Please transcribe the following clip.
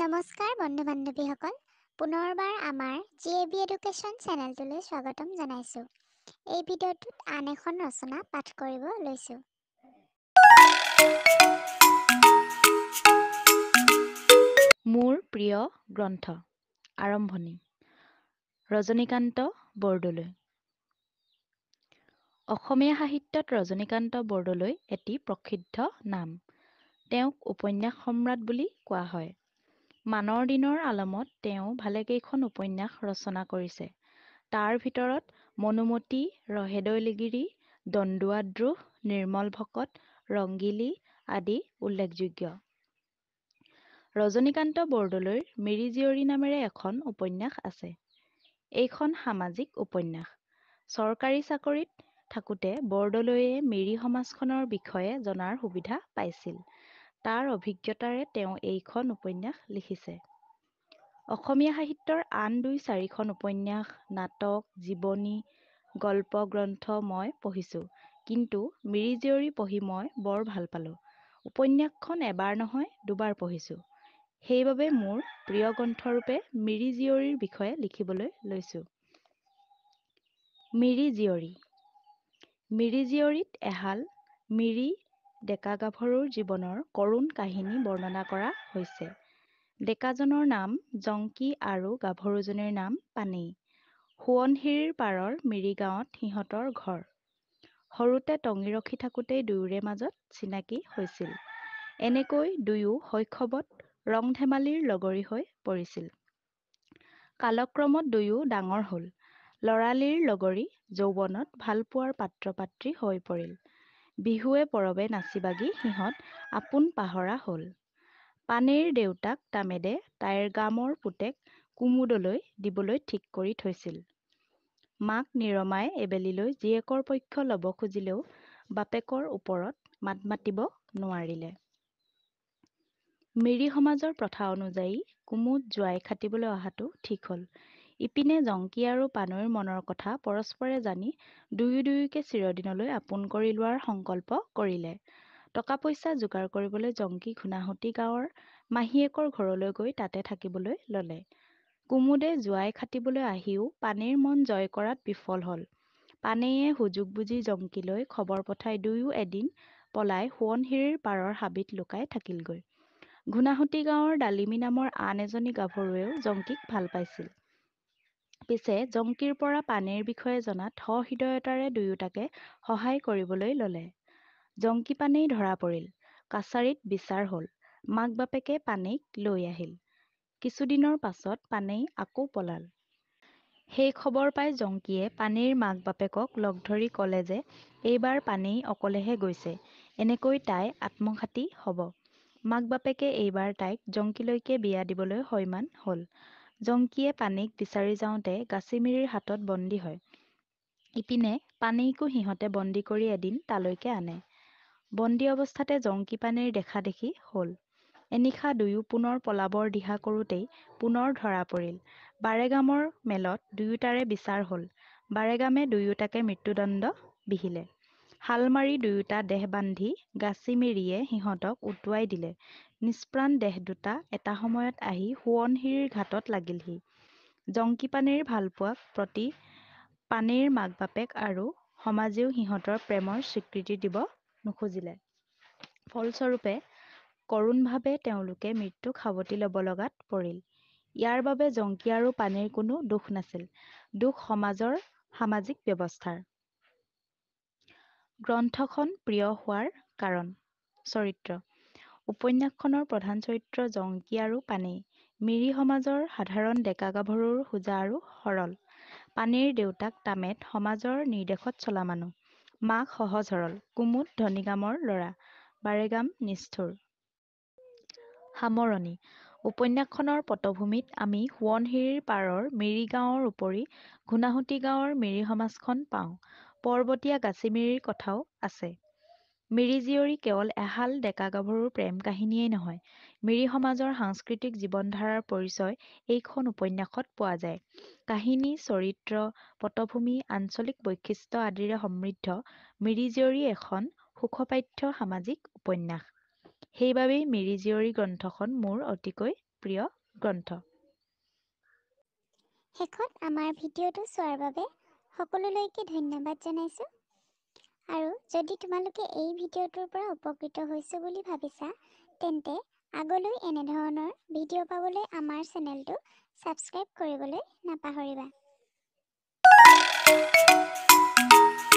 নমস্কাৰ বন্ধু বান্ধৱীসকল পুনৰবাৰ আমাৰ জি এ বি এডুকেশ্যন চেনেলটোলৈ স্বাগতম জনাইছোঁ এই ভিডিঅ'টোত আন এখন ৰচনা পাঠ কৰিব লৈছোঁ মোৰ প্ৰিয় গ্ৰন্থ আৰম্ভণি ৰজনীকান্ত বৰদলৈ অসমীয়া সাহিত্যত ৰজনীকান্ত বৰদলৈ এটি প্ৰসিদ্ধ নাম তেওঁক উপন্যাস সম্ৰাট বুলি কোৱা হয় মানৰ দিনৰ আলমত তেওঁ ভালেকেইখন উপন্যাস ৰচনা কৰিছে তাৰ ভিতৰত মনোমতি ৰহেদৈলিগিৰি দণ্ডুৱাদ্ৰোহ নিৰ্মল ভকত ৰংগিলি আদি উল্লেখযোগ্য ৰজনীকান্ত বৰদলৈৰ মিৰি জীয়ৰী নামেৰে এখন উপন্যাস আছে এইখন সামাজিক উপন্যাস চৰকাৰী চাকৰিত থাকোঁতে বৰদলৈয়ে মিৰি সমাজখনৰ বিষয়ে জনাৰ সুবিধা পাইছিল তাৰ অভিজ্ঞতাৰে তেওঁ এইখন উপন্যাস লিখিছে অসমীয়া সাহিত্যৰ আন দুই চাৰিখন উপন্যাস নাটক জীৱনী গল্প গ্ৰন্থ মই পঢ়িছোঁ কিন্তু মিৰি জীয়ৰী পঢ়ি মই বৰ ভাল পালোঁ উপন্যাসখন এবাৰ নহয় দুবাৰ পঢ়িছোঁ সেইবাবে মোৰ প্ৰিয় গ্ৰন্থৰূপে মিৰি জীয়ৰীৰ বিষয়ে লিখিবলৈ লৈছোঁ মিৰি জীয়ৰী মিৰি জীয়ৰীত এহাল মিৰি ডেকা গাভৰুৰ জীৱনৰ কৰুণ কাহিনী বৰ্ণনা কৰা হৈছে ডেকাজনৰ নাম জংকী আৰু গাভৰুজনীৰ নাম পানেই সোৱণশিৰিৰ পাৰৰ মিৰি গাঁৱত সিহঁতৰ ঘৰ সৰুতে টঙি ৰখি থাকোঁতেই দুয়োৰে মাজত চিনাকি হৈছিল এনেকৈ দুয়ো শৈশৱত ৰং ধেমালিৰ লগৰী হৈ পৰিছিল কালক্ৰমত দুয়ো ডাঙৰ হ'ল লৰালিৰ লগৰী যৌৱনত ভালপোৱাৰ পাত্ৰ পাত্ৰী হৈ পৰিল বিহুৱে পৰবে নাচি বাগি সিহঁত আপোন পাহৰা হ'ল পানেইৰ দেউতাক তামেদে তাইৰ গামৰ পুতেক কুমুদলৈ দিবলৈ ঠিক কৰি থৈছিল মাক নিৰমাই এবেলিলৈ জীয়েকৰ পক্ষ ল'ব খুজিলেও বাপেকৰ ওপৰত মাত মাতিব নোৱাৰিলে মিৰি সমাজৰ প্ৰথা অনুযায়ী কুমুদ জোঁৱাই খাটিবলৈ অহাটো ঠিক হ'ল ইপিনে জংকী আৰু পানৈৰ মনৰ কথা পৰস্পৰে জানি দুয়ো দুয়োকে চিৰদিনলৈ আপোন কৰি লোৱাৰ সংকল্প কৰিলে টকা পইচা যোগাৰ কৰিবলৈ জংকী ঘূনাহুতি গাঁৱৰ মাহীয়েকৰ ঘৰলৈ গৈ তাতে থাকিবলৈ ল'লে কুমুদে জোৱাই খাটিবলৈ আহিও পানেইৰ মন জয় কৰাত বিফল হ'ল পানেয়ে সুযোগ বুজি জংকীলৈ খবৰ পঠাই দুয়ো এদিন পলাই সোৱণশিৰিৰ পাৰৰ হাবিত লুকাই থাকিলগৈ ঘূনাহুতি গাঁৱৰ ডালিমী নামৰ আন এজনী গাভৰুৱেও জংকীক ভাল পাইছিল পিছে জংকীৰ পৰা পানেইৰ বিষয়ে জনাত সহৃদয়তাৰে দুয়োটাকে সহায় কৰিবলৈ ল'লে জংকী পানেই ধৰা পৰিল কাছাৰীত বিচাৰ হ'ল মাক বাপেকে পানেইক লৈ আহিল কিছুদিনৰ পাছত পানেই আকৌ পলাল সেই খবৰ পাই জংকীয়ে পানেইৰ মাক বাপেকক লগ ধৰি ক'লে যে এইবাৰ পানেই অকলেহে গৈছে এনেকৈ তাই আত্মঘাতী হ'ব মাক বাপেকে এইবাৰ তাইক জংকীলৈকে বিয়া দিবলৈ সৈমান হ'ল জংকীয়ে পানীক বিচাৰি যাওঁতে গাছিমিৰিৰ হাতত বন্দী হয় ইপিনে পানেইকো সিহঁতে বন্দী কৰি এদিন তালৈকে আনে বন্দী অৱস্থাতে জংকী পানেইৰ দেখা দেখি হ'ল এনিশা দুয়ো পুনৰ পলাবৰ দিহা কৰোঁতেই পুনৰ ধৰা পৰিল বাৰেগামৰ মেলত দুয়োটাৰে বিচাৰ হ'ল বাৰেগামে দুয়োটাকে মৃত্যুদণ্ড বিহিলে হাল মাৰি দুয়োটা দেহ বান্ধি গাছিমিৰিয়ে সিহঁতক উটুৱাই দিলে নিষ্প্ৰাণ দেহ দুটা এটা সময়ত আহি সোৱণশিৰীৰ ঘাটত লাগিলহি জংকী পানীৰ ভালপোৱাক প্ৰতি পানীৰ মাক বাপেক আৰু সমাজেও সিহঁতৰ প্ৰেমৰ স্বীকৃতি দিব নোখোজিলে ফলস্বৰূপে কৰুণভাৱে তেওঁলোকে মৃত্যুক সাৱটি ল'ব লগাত পৰিল ইয়াৰ বাবে জংকী আৰু পানীৰ কোনো দোষ নাছিল দোষ সমাজৰ সামাজিক ব্যৱস্থাৰ গ্ৰন্থখন প্ৰিয় হোৱাৰ কাৰণ চৰিত্ৰ উপন্যাসখনৰ প্ৰধান চৰিত্ৰ জংকী আৰু পানেই মিৰি সমাজৰ সাধাৰণ ডেকা গাভৰুৰ সোজা আৰু সৰল পানেইৰ দেউতাক তামেত সমাজৰ নিৰ্দেশত চলা মানুহ মাক সহজ সৰল কুমুদ ধনীগামৰ ল'ৰা বাৰেগাম নিষ্ঠুৰ সামৰণি উপন্যাসখনৰ পটভূমিত আমি সোৱণশিৰিৰ পাৰৰ মিৰি গাঁৱৰ উপৰি ঘুনাহুটি গাঁৱৰ মিৰি সমাজখন পাওঁ পৰ্বতীয়া গাছিমিৰিৰ কথাও আছে মিৰি জীয়ৰী কেৱল এহাল ডেকা গাভৰুৰ প্ৰেম কাহিনীয়েই নহয় মিৰি সমাজৰ সাংস্কৃতিক জীৱনধাৰাৰ পৰিচয় এইখন উপন্যাসত পোৱা যায় কাহিনী চৰিত্ৰ পটভূমি আঞ্চলিক বৈশিষ্ট্য আদিৰে সমৃদ্ধ মিৰি জীয়ৰী এখন সুখপাঠ্য সামাজিক উপন্যাস সেইবাবেই মিৰি জীয়ৰী গ্ৰন্থখন মোৰ অতিকৈ প্ৰিয় গ্ৰন্থ শেষত আমাৰ ভিডিঅ'টো চোৱাৰ বাবে সকলোলৈকে ধন্যবাদ জনাইছোঁ আৰু যদি তোমালোকে এই ভিডিঅ'টোৰ পৰা উপকৃত হৈছে বুলি ভাবিছা তেন্তে আগলৈ এনেধৰণৰ ভিডিঅ' পাবলৈ আমাৰ চেনেলটো ছাবস্ক্ৰাইব কৰিবলৈ নাপাহৰিবা